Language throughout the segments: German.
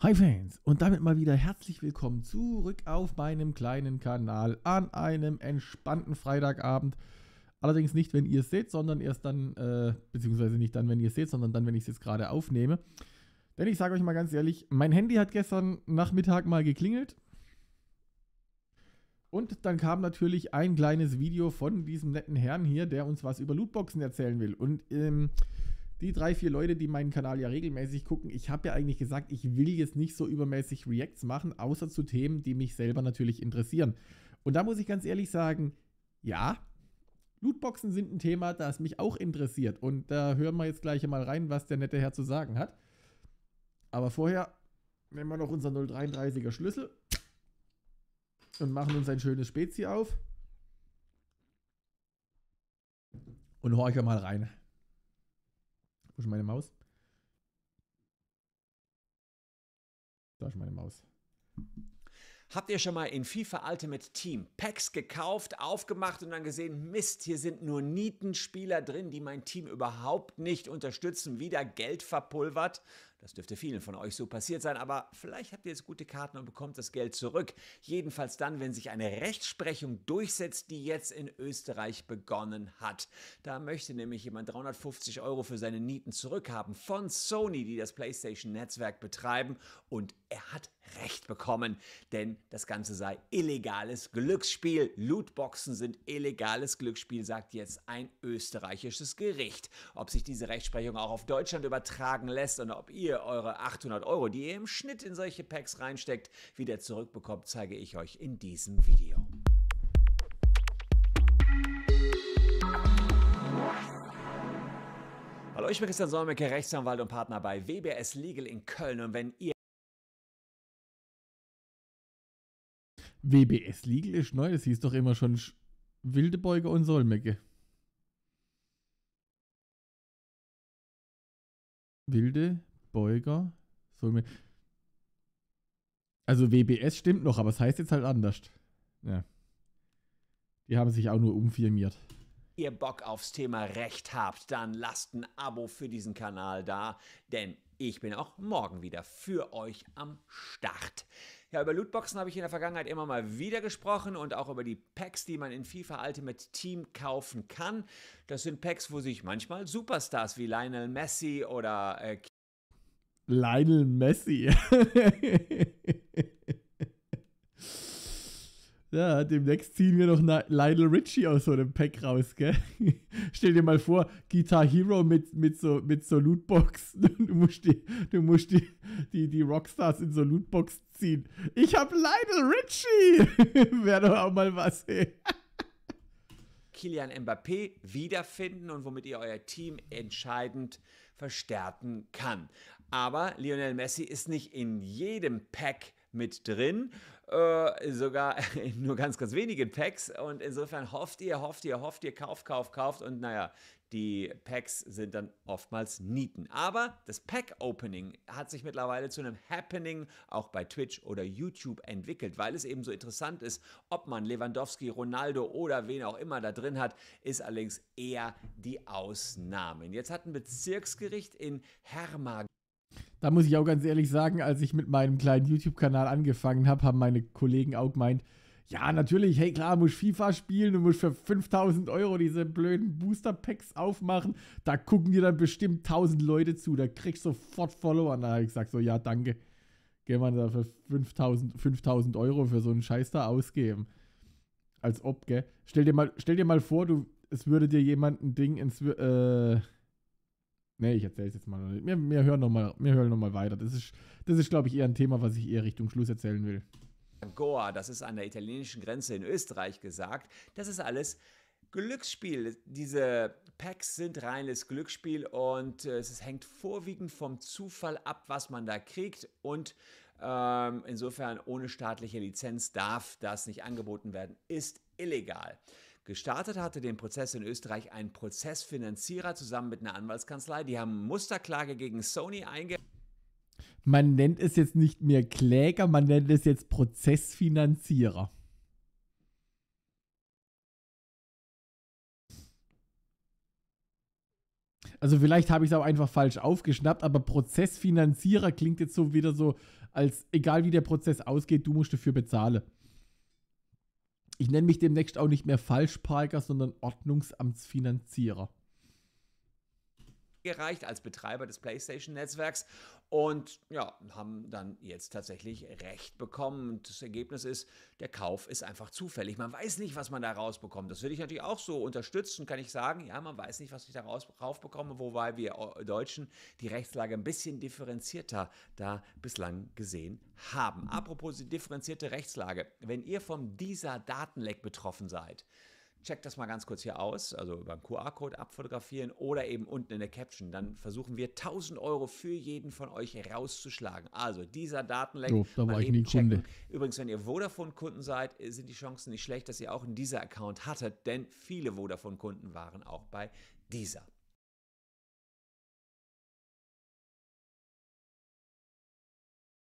Hi Fans und damit mal wieder herzlich willkommen zurück auf meinem kleinen Kanal an einem entspannten Freitagabend. Allerdings nicht, wenn ihr es seht, sondern erst dann, äh, beziehungsweise nicht dann, wenn ihr es seht, sondern dann, wenn ich es jetzt gerade aufnehme. Denn ich sage euch mal ganz ehrlich, mein Handy hat gestern Nachmittag mal geklingelt. Und dann kam natürlich ein kleines Video von diesem netten Herrn hier, der uns was über Lootboxen erzählen will. Und ähm, die drei, vier Leute, die meinen Kanal ja regelmäßig gucken, ich habe ja eigentlich gesagt, ich will jetzt nicht so übermäßig Reacts machen, außer zu Themen, die mich selber natürlich interessieren. Und da muss ich ganz ehrlich sagen, ja, Lootboxen sind ein Thema, das mich auch interessiert. Und da hören wir jetzt gleich mal rein, was der nette Herr zu sagen hat. Aber vorher nehmen wir noch unseren 033er Schlüssel und machen uns ein schönes Spezi auf. Und horchen mal rein. Wo ist meine Maus? Da ist meine Maus. Habt ihr schon mal in FIFA Ultimate Team Packs gekauft, aufgemacht und dann gesehen, Mist, hier sind nur Nietenspieler drin, die mein Team überhaupt nicht unterstützen, wieder Geld verpulvert? Das dürfte vielen von euch so passiert sein, aber vielleicht habt ihr jetzt gute Karten und bekommt das Geld zurück. Jedenfalls dann, wenn sich eine Rechtsprechung durchsetzt, die jetzt in Österreich begonnen hat. Da möchte nämlich jemand 350 Euro für seine Nieten zurückhaben von Sony, die das PlayStation-Netzwerk betreiben und er hat Recht bekommen, denn das Ganze sei illegales Glücksspiel. Lootboxen sind illegales Glücksspiel, sagt jetzt ein österreichisches Gericht. Ob sich diese Rechtsprechung auch auf Deutschland übertragen lässt und ob ihr eure 800 Euro, die ihr im Schnitt in solche Packs reinsteckt, wieder zurückbekommt, zeige ich euch in diesem Video. Hallo, ich bin Christian Solmecke, Rechtsanwalt und Partner bei WBS Legal in Köln. Und wenn ihr WBS Legal ist neu, das hieß doch immer schon Sch Wildebeuger und Solmecke. Wilde, Beuger, Solmecke. Also WBS stimmt noch, aber es heißt jetzt halt anders. Ja. Die haben sich auch nur umfirmiert. Ihr Bock aufs Thema Recht habt, dann lasst ein Abo für diesen Kanal da, denn ich bin auch morgen wieder für euch am Start. Ja, über Lootboxen habe ich in der Vergangenheit immer mal wieder gesprochen und auch über die Packs, die man in FIFA Ultimate Team kaufen kann. Das sind Packs, wo sich manchmal Superstars wie Lionel Messi oder äh, Lionel Messi. ja, demnächst ziehen wir noch Lionel Richie aus so einem Pack raus, gell? stell dir mal vor, Guitar Hero mit, mit so, mit so Lootboxen. Du musst die, du musst die, die, die Rockstars in so Lootbox ziehen. Ich hab Lionel Richie! Wäre doch auch mal was, ey. Kilian Mbappé wiederfinden und womit ihr euer Team entscheidend verstärken kann. Aber Lionel Messi ist nicht in jedem Pack mit drin, äh, sogar in nur ganz, ganz wenigen Packs. Und insofern hofft ihr, hofft ihr, hofft ihr, kauft, kauft, kauft. Und naja, die Packs sind dann oftmals Nieten. Aber das Pack-Opening hat sich mittlerweile zu einem Happening auch bei Twitch oder YouTube entwickelt, weil es eben so interessant ist, ob man Lewandowski, Ronaldo oder wen auch immer da drin hat, ist allerdings eher die Ausnahme. Jetzt hat ein Bezirksgericht in Hermagen da muss ich auch ganz ehrlich sagen, als ich mit meinem kleinen YouTube-Kanal angefangen habe, haben meine Kollegen auch gemeint, ja, natürlich, hey klar, musst FIFA spielen du musst für 5000 Euro diese blöden Booster-Packs aufmachen. Da gucken dir dann bestimmt 1000 Leute zu, da kriegst du sofort Follower. Da habe ich gesagt, so, ja, danke. Gell, man, da für 5000, 5000 Euro für so einen Scheiß da ausgeben. Als ob, gell. Stell dir mal, stell dir mal vor, du, es würde dir jemand ein Ding ins, äh, Nee, ich erzähle es jetzt mal. Wir, wir hören nochmal noch, mal, wir hören noch weiter. Das ist, das ist glaube ich, eher ein Thema, was ich eher Richtung Schluss erzählen will. Goa, das ist an der italienischen Grenze in Österreich gesagt. Das ist alles Glücksspiel. Diese Packs sind reines Glücksspiel und äh, es hängt vorwiegend vom Zufall ab, was man da kriegt. Und ähm, insofern ohne staatliche Lizenz darf das nicht angeboten werden. Ist illegal. Gestartet hatte den Prozess in Österreich ein Prozessfinanzierer zusammen mit einer Anwaltskanzlei. Die haben Musterklage gegen Sony einge. Man nennt es jetzt nicht mehr Kläger, man nennt es jetzt Prozessfinanzierer. Also vielleicht habe ich es auch einfach falsch aufgeschnappt, aber Prozessfinanzierer klingt jetzt so wieder so, als egal wie der Prozess ausgeht, du musst dafür bezahlen ich nenne mich demnächst auch nicht mehr Falschparker, sondern Ordnungsamtsfinanzierer gereicht als Betreiber des PlayStation-Netzwerks und ja, haben dann jetzt tatsächlich recht bekommen. Und das Ergebnis ist, der Kauf ist einfach zufällig. Man weiß nicht, was man da rausbekommt. Das würde ich natürlich auch so unterstützen, kann ich sagen. Ja, man weiß nicht, was ich da rausbekomme, wobei wir Deutschen die Rechtslage ein bisschen differenzierter da bislang gesehen haben. Apropos differenzierte Rechtslage. Wenn ihr vom dieser Datenleck betroffen seid, checkt das mal ganz kurz hier aus, also über einen QR-Code abfotografieren oder eben unten in der Caption. Dann versuchen wir 1000 Euro für jeden von euch rauszuschlagen. Also dieser Datenleck so, da mal eben checken. Kunde. Übrigens, wenn ihr Vodafone-Kunden seid, sind die Chancen nicht schlecht, dass ihr auch einen dieser Account hattet, denn viele Vodafone-Kunden waren auch bei dieser.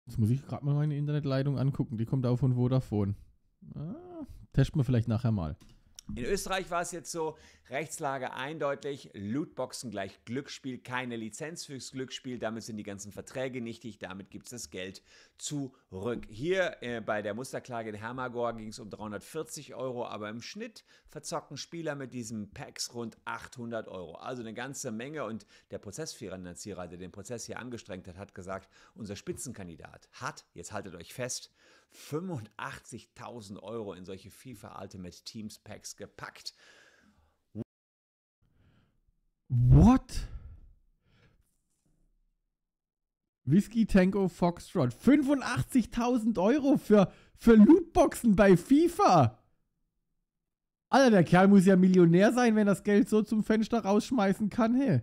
Jetzt muss ich gerade mal meine Internetleitung angucken. Die kommt auch von Vodafone. Ah, testen wir vielleicht nachher mal. In Österreich war es jetzt so, Rechtslage eindeutig, Lootboxen gleich Glücksspiel, keine Lizenz fürs Glücksspiel, damit sind die ganzen Verträge nichtig, damit gibt es das Geld zurück. Hier äh, bei der Musterklage in Hermagor ging es um 340 Euro, aber im Schnitt verzocken Spieler mit diesen Packs rund 800 Euro. Also eine ganze Menge und der Prozessfinanzierer, der den Prozess hier angestrengt hat, hat gesagt, unser Spitzenkandidat hat, jetzt haltet euch fest, 85.000 Euro in solche FIFA Ultimate Teams Packs gepackt. What? Whisky Tango Foxtrot. 85.000 Euro für, für Lootboxen bei FIFA. Alter, der Kerl muss ja Millionär sein, wenn das Geld so zum Fenster rausschmeißen kann, hä? Hey.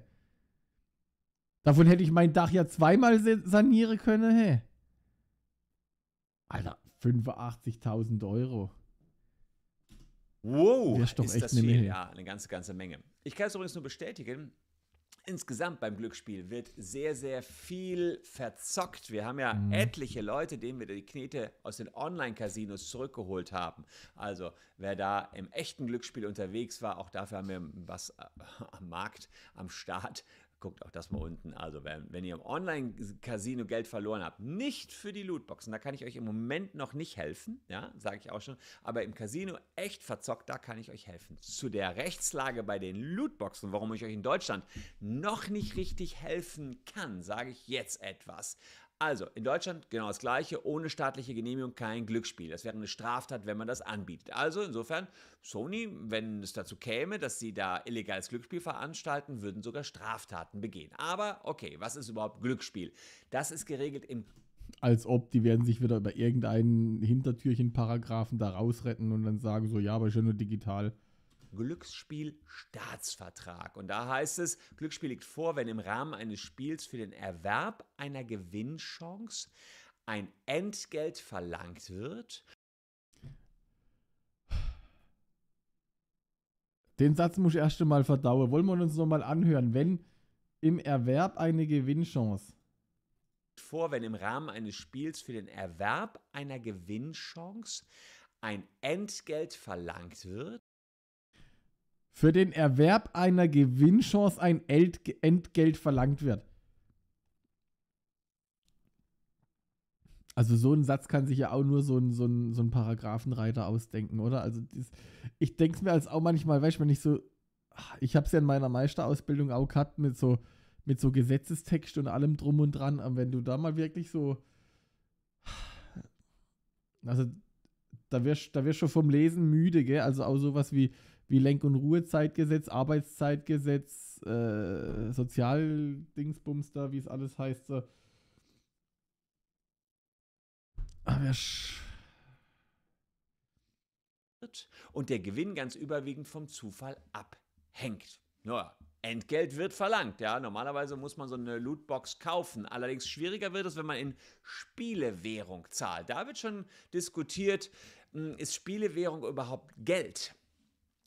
Davon hätte ich mein Dach ja zweimal sanieren können, hä? Hey. Alter, 85.000 Euro. Wow, das ist, doch ist echt das eine viel. Menge. Ja, eine ganze, ganze Menge. Ich kann es übrigens nur bestätigen, Insgesamt beim Glücksspiel wird sehr, sehr viel verzockt. Wir haben ja mhm. etliche Leute, denen wir die Knete aus den Online-Casinos zurückgeholt haben. Also wer da im echten Glücksspiel unterwegs war, auch dafür haben wir was äh, am Markt, am Start, guckt auch das mal unten. Also, wenn, wenn ihr im Online-Casino Geld verloren habt, nicht für die Lootboxen, da kann ich euch im Moment noch nicht helfen, ja, sage ich auch schon, aber im Casino echt verzockt, da kann ich euch helfen. Zu der Rechtslage bei den Lootboxen, warum ich euch in Deutschland noch nicht richtig helfen kann, sage ich jetzt etwas. Also, in Deutschland genau das Gleiche, ohne staatliche Genehmigung kein Glücksspiel. Das wäre eine Straftat, wenn man das anbietet. Also, insofern, Sony, wenn es dazu käme, dass sie da illegales Glücksspiel veranstalten, würden sogar Straftaten begehen. Aber, okay, was ist überhaupt Glücksspiel? Das ist geregelt im als ob die werden sich wieder über irgendeinen Hintertürchen-Paragraphen da rausretten und dann sagen so, ja, aber schon nur digital. Glücksspielstaatsvertrag. Und da heißt es, Glücksspiel liegt vor, wenn im Rahmen eines Spiels für den Erwerb einer Gewinnchance ein Entgelt verlangt wird. Den Satz muss ich erst einmal verdauen. Wollen wir uns nochmal anhören, wenn im Erwerb eine Gewinnchance vor, wenn im Rahmen eines Spiels für den Erwerb einer Gewinnchance ein Entgelt verlangt wird, für den Erwerb einer Gewinnchance ein Entgelt verlangt wird. Also so ein Satz kann sich ja auch nur so ein, so ein, so ein Paragraphenreiter ausdenken, oder? Also dies, ich denke es mir als auch manchmal, weißt du, wenn ich so, ich habe es ja in meiner Meisterausbildung auch gehabt mit so, mit so Gesetzestext und allem drum und dran, aber wenn du da mal wirklich so, also da wirst da wirst schon vom Lesen müde, gell? Also auch sowas wie, wie Lenk- und Ruhezeitgesetz, Arbeitszeitgesetz, äh, Sozialdingsbumster, wie es alles heißt. So. Aber ah, und der Gewinn ganz überwiegend vom Zufall abhängt. Naja, Entgelt wird verlangt, ja. Normalerweise muss man so eine Lootbox kaufen. Allerdings schwieriger wird es, wenn man in Spielewährung zahlt. Da wird schon diskutiert, hm, ist Spielewährung überhaupt Geld?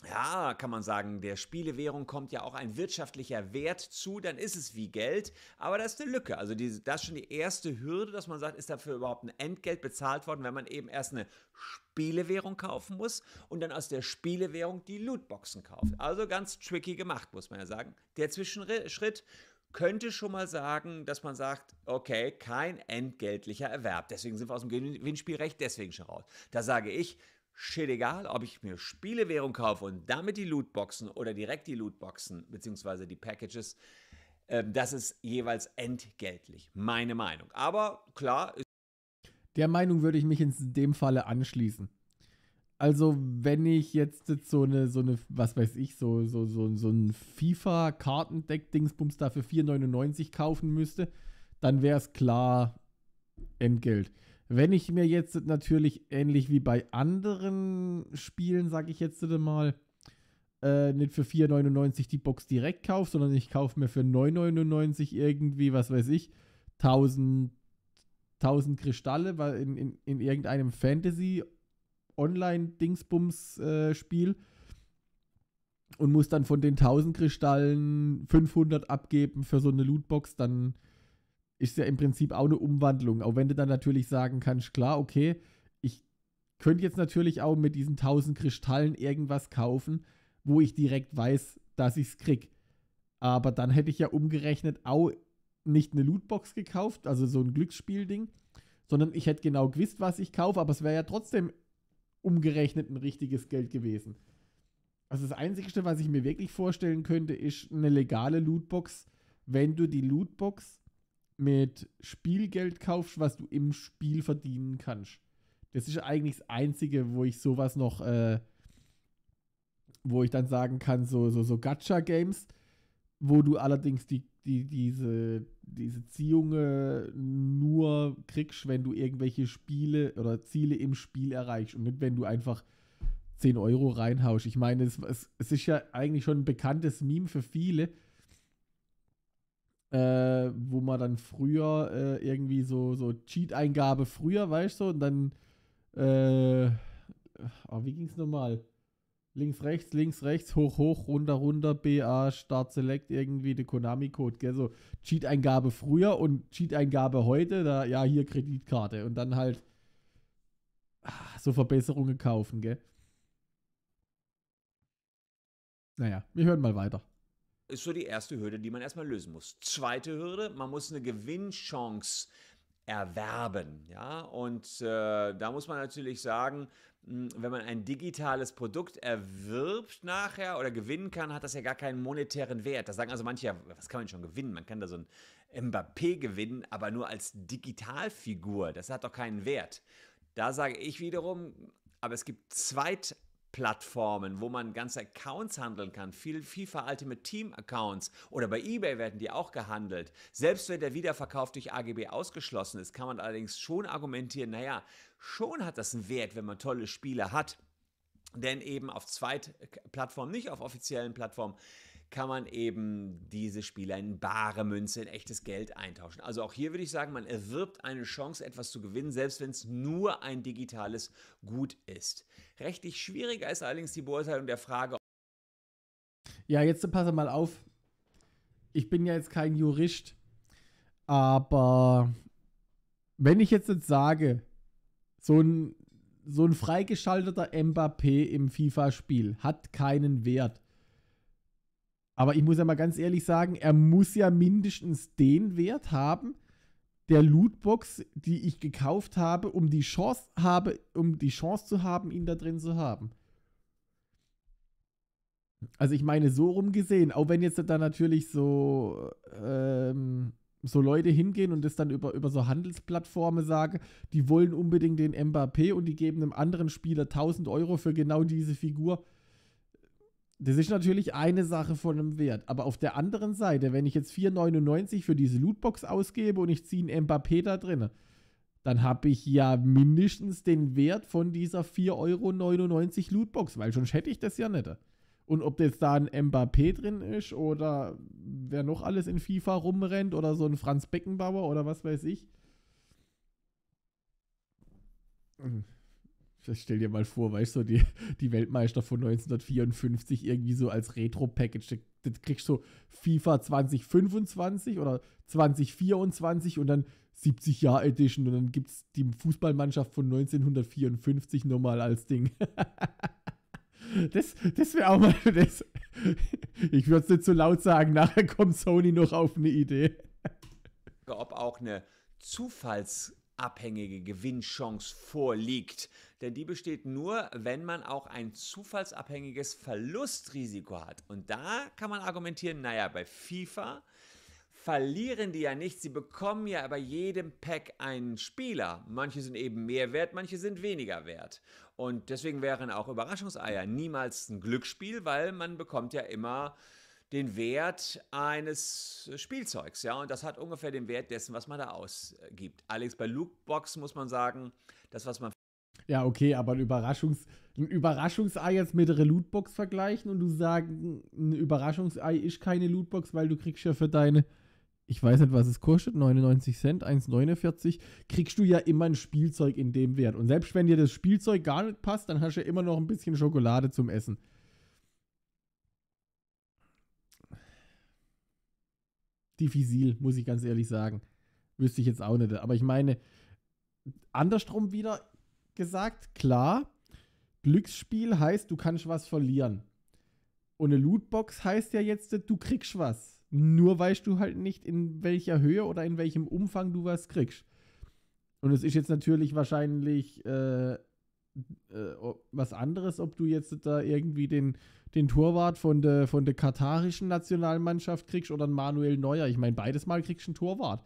ja, kann man sagen, der Spielewährung kommt ja auch ein wirtschaftlicher Wert zu, dann ist es wie Geld, aber das ist eine Lücke. Also die, das ist schon die erste Hürde, dass man sagt, ist dafür überhaupt ein Entgelt bezahlt worden, wenn man eben erst eine Spielewährung kaufen muss und dann aus der Spielewährung die Lootboxen kauft. Also ganz tricky gemacht, muss man ja sagen. Der Zwischenschritt könnte schon mal sagen, dass man sagt, okay, kein entgeltlicher Erwerb. Deswegen sind wir aus dem Gewinnspielrecht deswegen schon raus. Da sage ich, shit egal, ob ich mir Spielewährung kaufe und damit die Lootboxen oder direkt die Lootboxen bzw. die Packages, äh, das ist jeweils entgeltlich. Meine Meinung. Aber klar. Der Meinung würde ich mich in dem Falle anschließen. Also, wenn ich jetzt, jetzt so eine, so eine, was weiß ich, so, so, so, so ein FIFA-Kartendeck-Dingsbums da für 4,99 kaufen müsste, dann wäre es klar Entgelt. Wenn ich mir jetzt natürlich ähnlich wie bei anderen Spielen, sage ich jetzt mal, äh, nicht für 4,99 die Box direkt kaufe, sondern ich kaufe mir für 9,99 irgendwie, was weiß ich, 1000, 1000 Kristalle, weil in, in, in irgendeinem Fantasy-Online-Dingsbums-Spiel äh, und muss dann von den 1000 Kristallen 500 abgeben für so eine Lootbox, dann ist ja im Prinzip auch eine Umwandlung. Auch wenn du dann natürlich sagen kannst, klar, okay, ich könnte jetzt natürlich auch mit diesen 1000 Kristallen irgendwas kaufen, wo ich direkt weiß, dass ich es krieg. Aber dann hätte ich ja umgerechnet auch nicht eine Lootbox gekauft, also so ein Glücksspielding, sondern ich hätte genau gewusst, was ich kaufe, aber es wäre ja trotzdem umgerechnet ein richtiges Geld gewesen. Also das Einzige, was ich mir wirklich vorstellen könnte, ist eine legale Lootbox, wenn du die Lootbox mit Spielgeld kaufst, was du im Spiel verdienen kannst. Das ist eigentlich das Einzige, wo ich sowas noch, äh, wo ich dann sagen kann, so, so, so Gacha-Games, wo du allerdings die, die, diese, diese Ziehungen nur kriegst, wenn du irgendwelche Spiele oder Ziele im Spiel erreichst und nicht, wenn du einfach 10 Euro reinhaust. Ich meine, es, es, es ist ja eigentlich schon ein bekanntes Meme für viele, äh, wo man dann früher äh, irgendwie so, so Cheat-Eingabe früher, weißt du, und dann, äh, oh, wie es nochmal? Links, rechts, links, rechts, hoch, hoch, runter, runter, BA, Start, Select, irgendwie der Konami-Code, gell, so Cheat-Eingabe früher und Cheat-Eingabe heute, da, ja, hier Kreditkarte und dann halt ach, so Verbesserungen kaufen, gell. Naja, wir hören mal weiter ist so die erste Hürde, die man erstmal lösen muss. Zweite Hürde, man muss eine Gewinnchance erwerben. Ja? Und äh, da muss man natürlich sagen, hm, wenn man ein digitales Produkt erwirbt nachher oder gewinnen kann, hat das ja gar keinen monetären Wert. Da sagen also manche, ja, was kann man schon gewinnen? Man kann da so ein Mbappé gewinnen, aber nur als Digitalfigur. Das hat doch keinen Wert. Da sage ich wiederum, aber es gibt zweit Plattformen, wo man ganze Accounts handeln kann, viel FIFA Ultimate Team Accounts oder bei eBay werden die auch gehandelt. Selbst wenn der Wiederverkauf durch AGB ausgeschlossen ist, kann man allerdings schon argumentieren, naja, schon hat das einen Wert, wenn man tolle Spiele hat. Denn eben auf Zweitplattformen, nicht auf offiziellen Plattformen, kann man eben diese Spieler in bare Münze, in echtes Geld eintauschen. Also auch hier würde ich sagen, man erwirbt eine Chance, etwas zu gewinnen, selbst wenn es nur ein digitales Gut ist. Rechtlich schwieriger ist allerdings die Beurteilung der Frage. Ja, jetzt passe mal auf. Ich bin ja jetzt kein Jurist, aber wenn ich jetzt, jetzt sage, so ein, so ein freigeschalteter Mbappé im FIFA-Spiel hat keinen Wert, aber ich muss ja mal ganz ehrlich sagen, er muss ja mindestens den Wert haben der Lootbox, die ich gekauft habe, um die Chance habe, um die Chance zu haben, ihn da drin zu haben. Also ich meine so rumgesehen, auch wenn jetzt da natürlich so ähm, so Leute hingehen und das dann über, über so Handelsplattformen sagen, die wollen unbedingt den Mbappé und die geben einem anderen Spieler 1000 Euro für genau diese Figur das ist natürlich eine Sache von einem Wert. Aber auf der anderen Seite, wenn ich jetzt 4,99 für diese Lootbox ausgebe und ich ziehe einen Mbappé da drin, dann habe ich ja mindestens den Wert von dieser 4,99 Euro Lootbox, weil sonst hätte ich das ja nicht. Und ob jetzt da ein Mbappé drin ist oder wer noch alles in FIFA rumrennt oder so ein Franz Beckenbauer oder was weiß ich. Mhm. Stell dir mal vor, weißt du, die, die Weltmeister von 1954 irgendwie so als Retro-Package. Das kriegst du FIFA 2025 oder 2024 und dann 70 Jahr Edition und dann gibt es die Fußballmannschaft von 1954 nochmal als Ding. Das, das wäre auch mal das. Ich würde es nicht zu so laut sagen, nachher kommt Sony noch auf eine Idee. Ob auch eine Zufalls- abhängige Gewinnchance vorliegt. Denn die besteht nur, wenn man auch ein zufallsabhängiges Verlustrisiko hat. Und da kann man argumentieren, naja, bei FIFA verlieren die ja nicht, sie bekommen ja bei jedem Pack einen Spieler. Manche sind eben mehr wert, manche sind weniger wert. Und deswegen wären auch Überraschungseier niemals ein Glücksspiel, weil man bekommt ja immer den Wert eines Spielzeugs, ja, und das hat ungefähr den Wert dessen, was man da ausgibt. Alex, bei Lootbox muss man sagen, das, was man ja, okay, aber ein, Überraschungs ein Überraschungsei jetzt mit einer Lootbox vergleichen und du sagst, ein Überraschungsei ist keine Lootbox, weil du kriegst ja für deine, ich weiß nicht, was es kostet, 99 Cent, 1,49, kriegst du ja immer ein Spielzeug in dem Wert. Und selbst wenn dir das Spielzeug gar nicht passt, dann hast du ja immer noch ein bisschen Schokolade zum Essen. diffizil, muss ich ganz ehrlich sagen. Wüsste ich jetzt auch nicht. Aber ich meine, andersrum wieder gesagt, klar, Glücksspiel heißt, du kannst was verlieren. Und eine Lootbox heißt ja jetzt, du kriegst was. Nur weißt du halt nicht, in welcher Höhe oder in welchem Umfang du was kriegst. Und es ist jetzt natürlich wahrscheinlich äh, äh, was anderes, ob du jetzt da irgendwie den, den Torwart von der von de katarischen Nationalmannschaft kriegst oder einen Manuel Neuer. Ich meine, beides Mal kriegst du einen Torwart.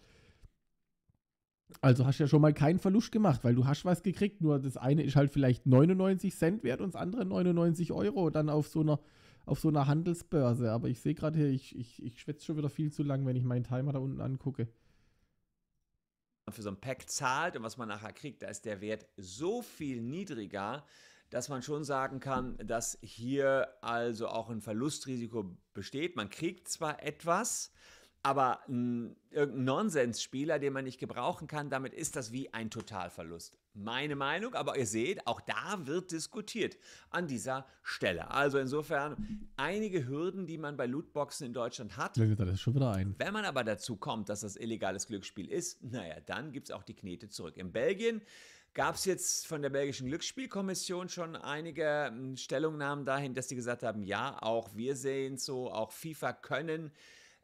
Also hast du ja schon mal keinen Verlust gemacht, weil du hast was gekriegt, nur das eine ist halt vielleicht 99 Cent wert und das andere 99 Euro dann auf so einer, auf so einer Handelsbörse. Aber ich sehe gerade hier, ich, ich, ich schwätze schon wieder viel zu lang, wenn ich meinen Timer da unten angucke man für so ein Pack zahlt und was man nachher kriegt, da ist der Wert so viel niedriger, dass man schon sagen kann, dass hier also auch ein Verlustrisiko besteht. Man kriegt zwar etwas, aber ein, irgendein Nonsensspieler, den man nicht gebrauchen kann, damit ist das wie ein Totalverlust. Meine Meinung, aber ihr seht, auch da wird diskutiert an dieser Stelle. Also insofern einige Hürden, die man bei Lootboxen in Deutschland hat. das ist schon wieder ein. Wenn man aber dazu kommt, dass das illegales Glücksspiel ist, naja, dann gibt es auch die Knete zurück. In Belgien gab es jetzt von der belgischen Glücksspielkommission schon einige hm, Stellungnahmen dahin, dass sie gesagt haben, ja, auch wir sehen es so, auch FIFA können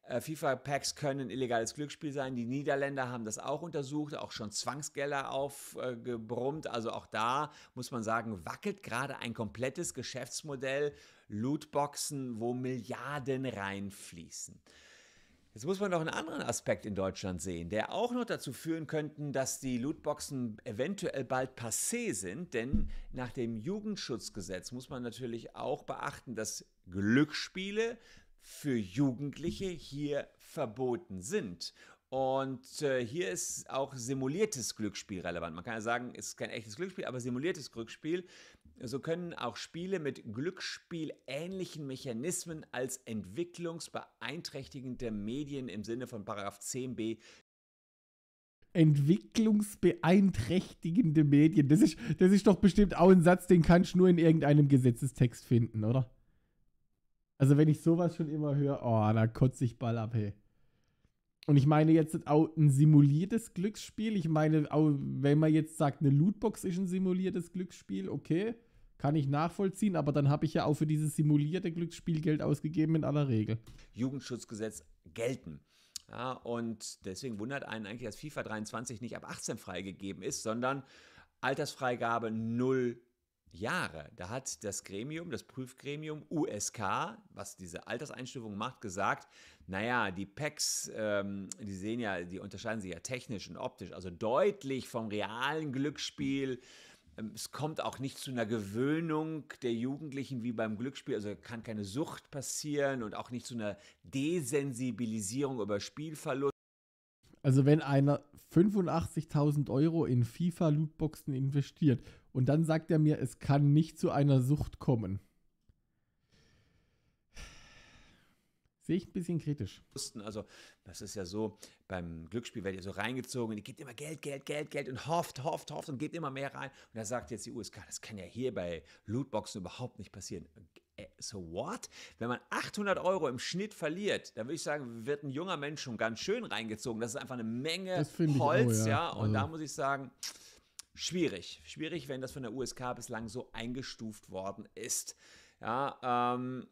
äh, FIFA-Packs können illegales Glücksspiel sein. Die Niederländer haben das auch untersucht, auch schon Zwangsgelder aufgebrummt. Also auch da muss man sagen, wackelt gerade ein komplettes Geschäftsmodell, Lootboxen, wo Milliarden reinfließen. Jetzt muss man noch einen anderen Aspekt in Deutschland sehen, der auch noch dazu führen könnte, dass die Lootboxen eventuell bald passé sind, denn nach dem Jugendschutzgesetz muss man natürlich auch beachten, dass Glücksspiele für Jugendliche hier verboten sind. Und äh, hier ist auch simuliertes Glücksspiel relevant. Man kann ja sagen, es ist kein echtes Glücksspiel, aber simuliertes Glücksspiel. So können auch Spiele mit Glücksspielähnlichen Mechanismen als entwicklungsbeeinträchtigende Medien im Sinne von Paragraph 10b entwicklungsbeeinträchtigende Medien. Das ist, das ist doch bestimmt auch ein Satz, den kannst du nur in irgendeinem Gesetzestext finden, oder? Also wenn ich sowas schon immer höre, oh, da kotze ich Ball ab, hey. Und ich meine jetzt auch ein simuliertes Glücksspiel. Ich meine, auch wenn man jetzt sagt, eine Lootbox ist ein simuliertes Glücksspiel, okay, kann ich nachvollziehen, aber dann habe ich ja auch für dieses simulierte Glücksspiel Geld ausgegeben in aller Regel. Jugendschutzgesetz gelten. Ja, und deswegen wundert einen eigentlich, dass FIFA 23 nicht ab 18 freigegeben ist, sondern Altersfreigabe 0 Jahre. Da hat das Gremium, das Prüfgremium USK, was diese Alterseinstufung macht, gesagt, naja, die Packs, e ähm, die sehen ja, die unterscheiden sich ja technisch und optisch, also deutlich vom realen Glücksspiel. Ähm, es kommt auch nicht zu einer Gewöhnung der Jugendlichen wie beim Glücksspiel, also kann keine Sucht passieren und auch nicht zu einer Desensibilisierung über Spielverlust. Also wenn einer 85.000 Euro in FIFA-Lootboxen investiert und dann sagt er mir, es kann nicht zu einer Sucht kommen. Sehe ich ein bisschen kritisch. Also, das ist ja so, beim Glücksspiel werdet ihr so reingezogen und ihr gebt immer Geld, Geld, Geld, Geld und hofft, hofft, hofft und gebt immer mehr rein. Und da sagt jetzt die USK, das kann ja hier bei Lootboxen überhaupt nicht passieren. Äh, so what? Wenn man 800 Euro im Schnitt verliert, dann würde ich sagen, wird ein junger Mensch schon ganz schön reingezogen. Das ist einfach eine Menge Holz, auch, ja. ja. Und also. da muss ich sagen, schwierig. Schwierig, wenn das von der USK bislang so eingestuft worden ist. Ja, ähm,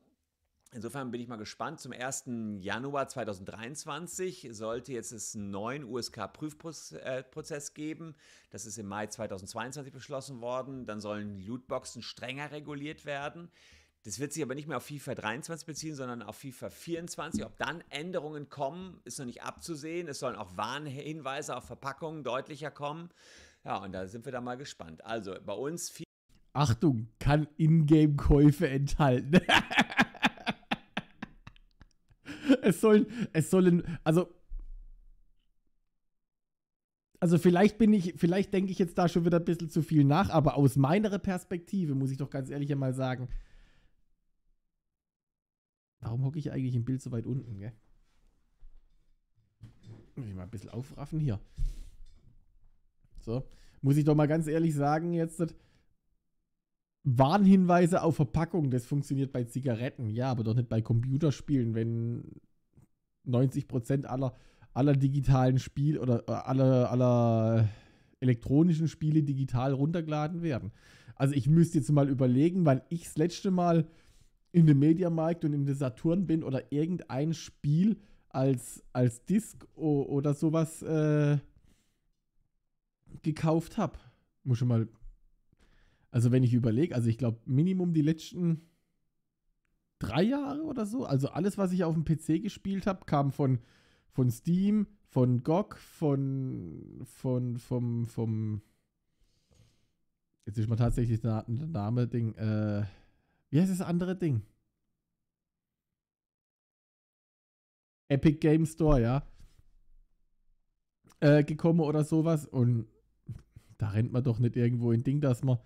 Insofern bin ich mal gespannt. Zum 1. Januar 2023 sollte jetzt es einen neuen USK-Prüfprozess geben. Das ist im Mai 2022 beschlossen worden. Dann sollen Lootboxen strenger reguliert werden. Das wird sich aber nicht mehr auf FIFA 23 beziehen, sondern auf FIFA 24. Ob dann Änderungen kommen, ist noch nicht abzusehen. Es sollen auch Warnhinweise auf Verpackungen deutlicher kommen. Ja, und da sind wir dann mal gespannt. Also bei uns viel. Achtung, kann Ingame-Käufe enthalten. es sollen, es sollen, also. Also vielleicht bin ich, vielleicht denke ich jetzt da schon wieder ein bisschen zu viel nach, aber aus meiner Perspektive muss ich doch ganz ehrlich einmal sagen, warum hocke ich eigentlich im Bild so weit unten, gell? Muss ich mal ein bisschen aufraffen hier. So. Muss ich doch mal ganz ehrlich sagen, jetzt das. Warnhinweise auf Verpackung, das funktioniert bei Zigaretten, ja, aber doch nicht bei Computerspielen, wenn 90% aller, aller digitalen Spiele oder äh, aller, aller elektronischen Spiele digital runtergeladen werden. Also ich müsste jetzt mal überlegen, wann ich das letzte Mal in dem Mediamarkt und in der Saturn bin oder irgendein Spiel als, als Disk oder sowas äh, gekauft habe. Muss schon mal. Also, wenn ich überlege, also ich glaube, Minimum die letzten drei Jahre oder so. Also, alles, was ich auf dem PC gespielt habe, kam von, von Steam, von GOG, von. von. vom. vom jetzt ist mal tatsächlich der Name, Ding. Äh, wie heißt das andere Ding? Epic Game Store, ja. Äh, gekommen oder sowas. Und da rennt man doch nicht irgendwo in Ding, dass man,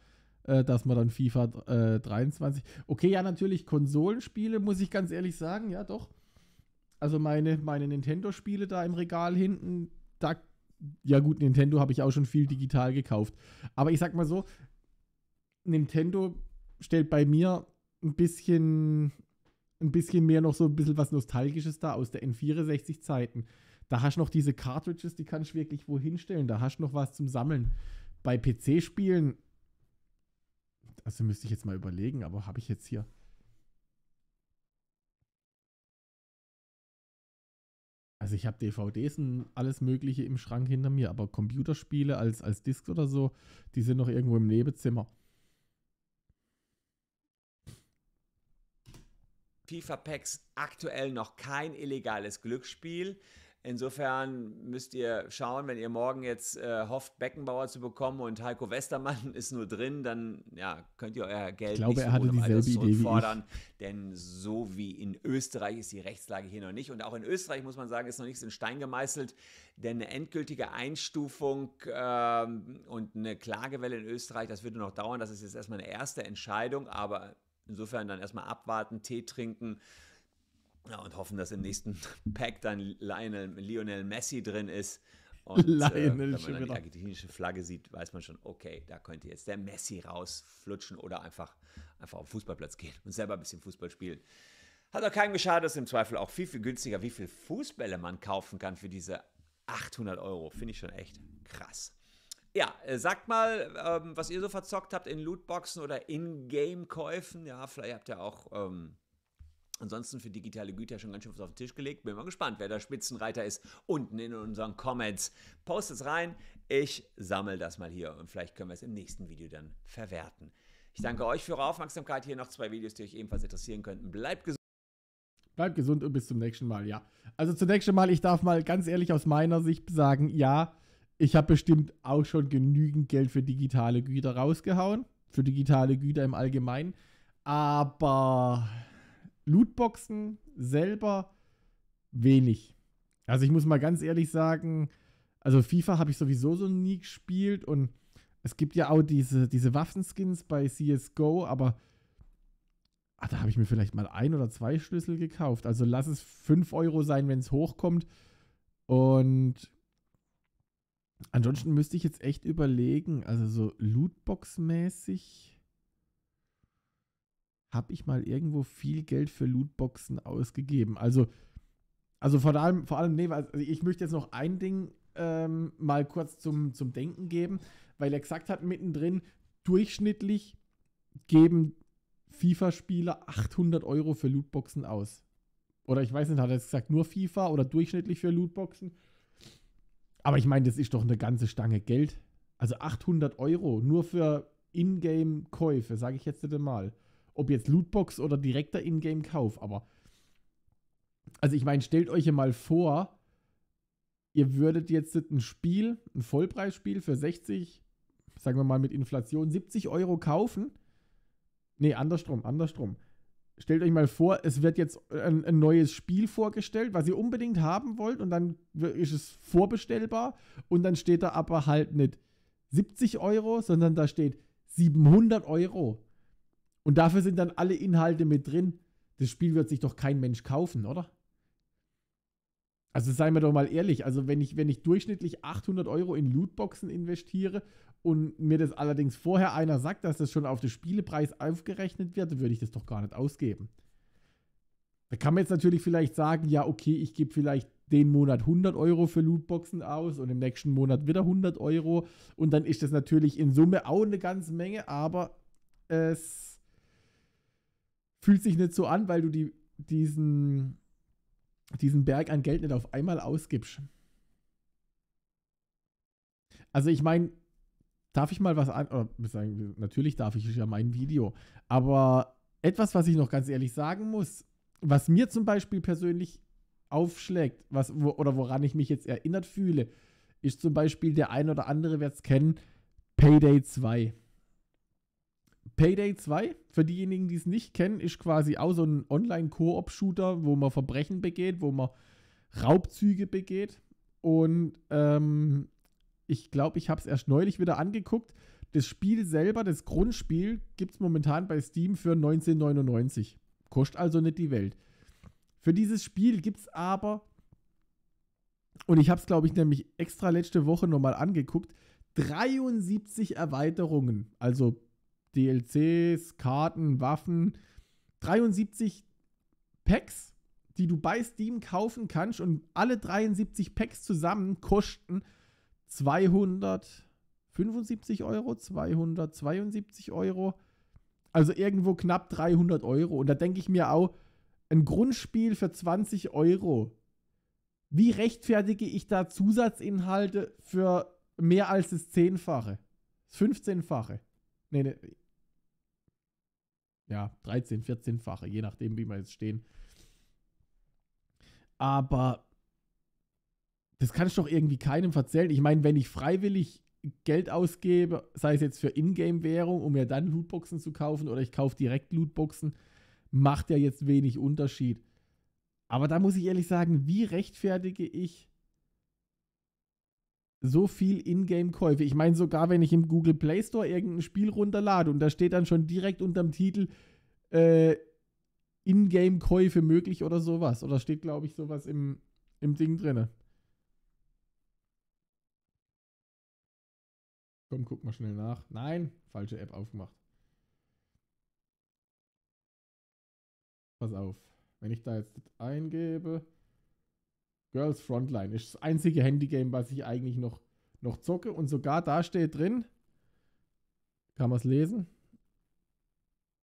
äh, dass man dann FIFA äh, 23. Okay, ja, natürlich Konsolenspiele, muss ich ganz ehrlich sagen, ja, doch. Also meine, meine Nintendo-Spiele da im Regal hinten, da, ja gut, Nintendo habe ich auch schon viel digital gekauft. Aber ich sag mal so, Nintendo stellt bei mir ein bisschen, ein bisschen mehr noch so ein bisschen was Nostalgisches da aus der N64-Zeiten. Da hast du noch diese Cartridges, die kannst du wirklich wohin stellen. Da hast du noch was zum Sammeln. Bei PC-Spielen, also müsste ich jetzt mal überlegen, aber habe ich jetzt hier. Also ich habe DVDs und alles Mögliche im Schrank hinter mir, aber Computerspiele als, als Discs oder so, die sind noch irgendwo im Nebenzimmer. FIFA-Packs aktuell noch kein illegales Glücksspiel. Insofern müsst ihr schauen, wenn ihr morgen jetzt äh, hofft, Beckenbauer zu bekommen und Heiko Westermann ist nur drin, dann ja, könnt ihr euer Geld ich glaube, nicht so er hatte dieselbe Idee fordern. Denn so wie in Österreich ist die Rechtslage hier noch nicht. Und auch in Österreich muss man sagen, ist noch nichts in Stein gemeißelt. Denn eine endgültige Einstufung ähm, und eine Klagewelle in Österreich, das würde noch dauern. Das ist jetzt erstmal eine erste Entscheidung. Aber insofern dann erstmal abwarten, Tee trinken ja, und hoffen, dass im nächsten Pack dann Lionel, Lionel Messi drin ist. Und äh, Lionel, äh, wenn man die argentinische Flagge sieht, weiß man schon, okay, da könnte jetzt der Messi rausflutschen oder einfach, einfach auf den Fußballplatz gehen und selber ein bisschen Fußball spielen. Hat auch keinem geschadet, ist im Zweifel auch viel, viel günstiger, wie viel Fußbälle man kaufen kann für diese 800 Euro. Finde ich schon echt krass. Ja, äh, sagt mal, ähm, was ihr so verzockt habt in Lootboxen oder in-Game-Käufen. Ja, vielleicht habt ihr auch ähm, Ansonsten für digitale Güter schon ganz schön was auf den Tisch gelegt. Bin mal gespannt, wer der Spitzenreiter ist. Unten in unseren Comments. Postet es rein. Ich sammle das mal hier und vielleicht können wir es im nächsten Video dann verwerten. Ich danke euch für eure Aufmerksamkeit. Hier noch zwei Videos, die euch ebenfalls interessieren könnten. Bleibt gesund. Bleibt gesund und bis zum nächsten Mal, ja. Also zum nächsten Mal, ich darf mal ganz ehrlich aus meiner Sicht sagen, ja, ich habe bestimmt auch schon genügend Geld für digitale Güter rausgehauen. Für digitale Güter im Allgemeinen. Aber Lootboxen selber wenig. Also ich muss mal ganz ehrlich sagen, also FIFA habe ich sowieso so nie gespielt und es gibt ja auch diese, diese Waffenskins bei CSGO, aber ach, da habe ich mir vielleicht mal ein oder zwei Schlüssel gekauft. Also lass es 5 Euro sein, wenn es hochkommt. Und ansonsten müsste ich jetzt echt überlegen, also so Lootbox-mäßig habe ich mal irgendwo viel Geld für Lootboxen ausgegeben. Also, also vor allem, vor allem, nee, also ich möchte jetzt noch ein Ding ähm, mal kurz zum, zum Denken geben, weil er gesagt hat, mittendrin, durchschnittlich geben FIFA-Spieler 800 Euro für Lootboxen aus. Oder ich weiß nicht, hat er jetzt gesagt, nur FIFA oder durchschnittlich für Lootboxen? Aber ich meine, das ist doch eine ganze Stange Geld. Also 800 Euro nur für Ingame-Käufe, sage ich jetzt mal. Ob jetzt Lootbox oder direkter Ingame-Kauf, aber. Also ich meine, stellt euch mal vor, ihr würdet jetzt ein Spiel, ein Vollpreisspiel für 60, sagen wir mal mit Inflation, 70 Euro kaufen. Nee, andersrum, andersrum. Stellt euch mal vor, es wird jetzt ein, ein, neues Spiel vorgestellt, was ihr unbedingt haben wollt, und dann ist es vorbestellbar. Und dann steht da aber halt nicht 70 Euro, sondern da steht 700 Euro. Und dafür sind dann alle Inhalte mit drin. Das Spiel wird sich doch kein Mensch kaufen, oder? Also seien wir doch mal ehrlich, also wenn ich, wenn ich durchschnittlich 800 Euro in Lootboxen investiere und mir das allerdings vorher einer sagt, dass das schon auf den Spielepreis aufgerechnet wird, würde ich das doch gar nicht ausgeben. Da kann man jetzt natürlich vielleicht sagen, ja okay, ich gebe vielleicht den Monat 100 Euro für Lootboxen aus und im nächsten Monat wieder 100 Euro und dann ist das natürlich in Summe auch eine ganze Menge, aber es fühlt sich nicht so an, weil du die, diesen, diesen Berg an Geld nicht auf einmal ausgibst. Also ich meine, darf ich mal was an, oder natürlich darf ich ist ja mein Video, aber etwas, was ich noch ganz ehrlich sagen muss, was mir zum Beispiel persönlich aufschlägt, was, wo, oder woran ich mich jetzt erinnert fühle, ist zum Beispiel der ein oder andere wird es kennen, Payday 2. Payday 2, für diejenigen, die es nicht kennen, ist quasi auch so ein Online-Koop-Shooter, wo man Verbrechen begeht, wo man Raubzüge begeht. Und ähm, ich glaube, ich habe es erst neulich wieder angeguckt. Das Spiel selber, das Grundspiel, gibt es momentan bei Steam für 19,99. Kostet also nicht die Welt. Für dieses Spiel gibt es aber, und ich habe es, glaube ich, nämlich extra letzte Woche nochmal angeguckt, 73 Erweiterungen, also DLCs, Karten, Waffen, 73 Packs, die du bei Steam kaufen kannst und alle 73 Packs zusammen kosten 275 Euro, 272 Euro, also irgendwo knapp 300 Euro. Und da denke ich mir auch, ein Grundspiel für 20 Euro. Wie rechtfertige ich da Zusatzinhalte für mehr als das Zehnfache? Das 15-fache. Nee, nee, ja, 13, 14-fache, je nachdem, wie wir jetzt stehen. Aber das kann ich doch irgendwie keinem erzählen. Ich meine, wenn ich freiwillig Geld ausgebe, sei es jetzt für Ingame-Währung, um mir dann Lootboxen zu kaufen oder ich kaufe direkt Lootboxen, macht ja jetzt wenig Unterschied. Aber da muss ich ehrlich sagen, wie rechtfertige ich so viel Ingame-Käufe. Ich meine, sogar wenn ich im Google Play Store irgendein Spiel runterlade und da steht dann schon direkt unter dem Titel äh, Ingame-Käufe möglich oder sowas. Oder steht, glaube ich, sowas im, im Ding drin. Komm, guck mal schnell nach. Nein, falsche App aufgemacht. Pass auf. Wenn ich da jetzt eingebe, Girls Frontline ist das einzige Handygame, was ich eigentlich noch, noch zocke. Und sogar da steht drin, kann man es lesen?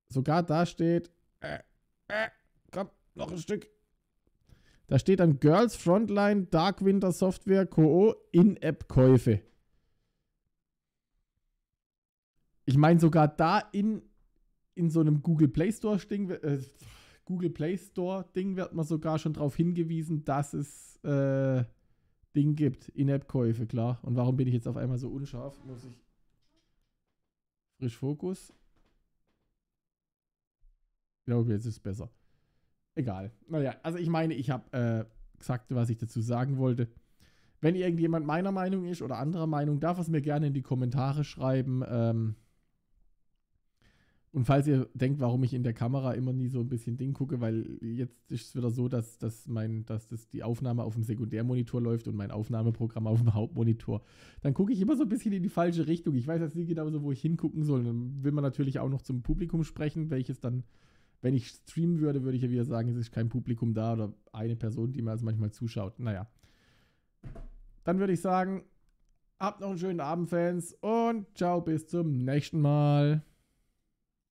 Sogar da steht, äh, äh, komm, noch ein Stück. Da steht dann Girls Frontline, Dark Winter Software, Co. In-App-Käufe. Ich meine, sogar da in, in so einem Google Play Store Ding, äh, Google Play Store Ding wird man sogar schon darauf hingewiesen, dass es äh, Ding gibt. In-App-Käufe, klar. Und warum bin ich jetzt auf einmal so unscharf? Muss ich. Frisch Fokus. Ich glaube, jetzt ist es besser. Egal. Naja, also ich meine, ich habe äh, gesagt, was ich dazu sagen wollte. Wenn irgendjemand meiner Meinung ist oder anderer Meinung, darf es mir gerne in die Kommentare schreiben. Ähm, und falls ihr denkt, warum ich in der Kamera immer nie so ein bisschen Ding gucke, weil jetzt ist es wieder so, dass, dass, mein, dass das die Aufnahme auf dem Sekundärmonitor läuft und mein Aufnahmeprogramm auf dem Hauptmonitor, dann gucke ich immer so ein bisschen in die falsche Richtung. Ich weiß jetzt nicht genau so, wo ich hingucken soll. Dann will man natürlich auch noch zum Publikum sprechen, welches dann, wenn ich streamen würde, würde ich ja wieder sagen, es ist kein Publikum da oder eine Person, die mir also manchmal zuschaut. Naja. Dann würde ich sagen, habt noch einen schönen Abend, Fans, und ciao, bis zum nächsten Mal.